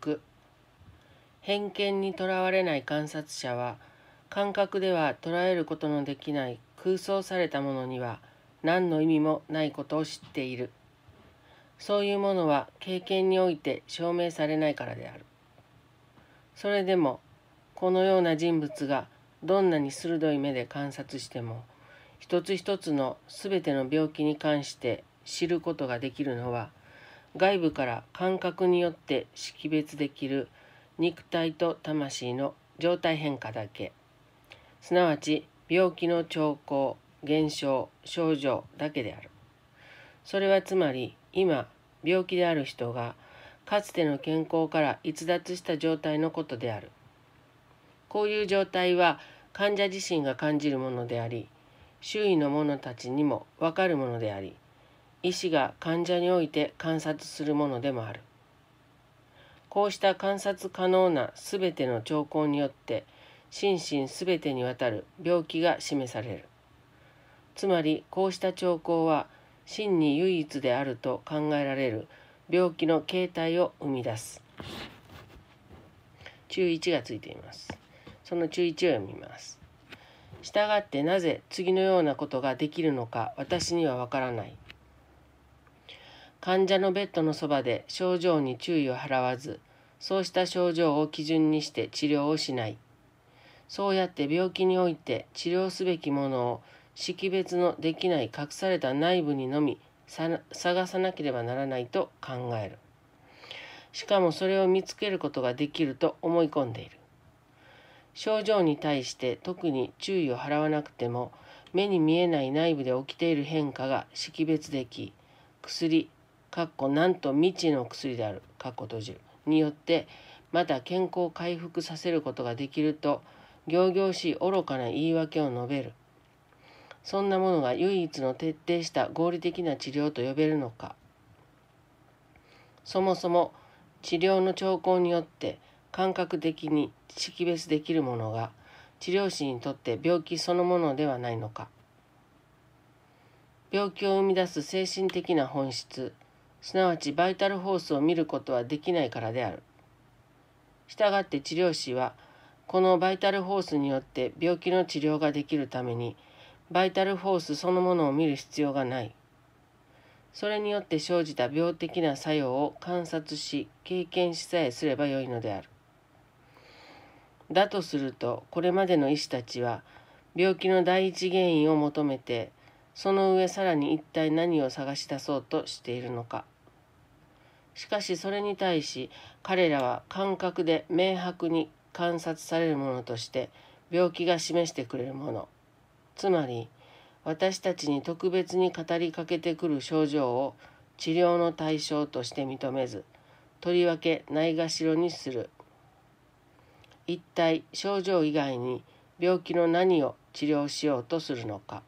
6偏見にとらわれない観察者は感覚では捉えることのできない空想されたものには何の意味もないことを知っているそういうものは経験において証明されないからであるそれでもこのような人物がどんなに鋭い目で観察しても一つ一つの全ての病気に関して知ることができるのは外部から感覚によって識別できる肉体と魂の状態変化だけすなわち病気の兆候現象症状だけであるそれはつまり今病気である人がかつての健康から逸脱した状態のことであるこういう状態は患者自身が感じるものであり周囲の者たちにもわかるものであり医師が患者において観察するものでもある。こうした観察可能なすべての兆候によって心身すべてにわたる病気が示される。つまりこうした兆候は真に唯一であると考えられる病気の形態を生み出す。中1がついています。その中1を読みます。したがってなぜ次のようなことができるのか私にはわからない。患者のベッドのそばで症状に注意を払わず、そうした症状を基準にして治療をしない。そうやって病気において治療すべきものを識別のできない隠された内部にのみ探さなければならないと考える。しかもそれを見つけることができると思い込んでいる。症状に対して特に注意を払わなくても目に見えない内部で起きている変化が識別でき、薬かっこなんと未知の薬であるかっこ閉じるによってまた健康を回復させることができると仰々しい愚かな言い訳を述べるそんなものが唯一の徹底した合理的な治療と呼べるのかそもそも治療の兆候によって感覚的に識別できるものが治療師にとって病気そのものではないのか病気を生み出す精神的な本質すなわちバイタルフォースを見ることはできないからである。したがって治療師はこのバイタルフォースによって病気の治療ができるためにバイタルフォースそのものを見る必要がない。それによって生じた病的な作用を観察し経験しさえすればよいのである。だとするとこれまでの医師たちは病気の第一原因を求めてその上さらに一体何を探し出そうとしているのか。しかしそれに対し彼らは感覚で明白に観察されるものとして病気が示してくれるものつまり私たちに特別に語りかけてくる症状を治療の対象として認めずとりわけないがしろにする一体症状以外に病気の何を治療しようとするのか。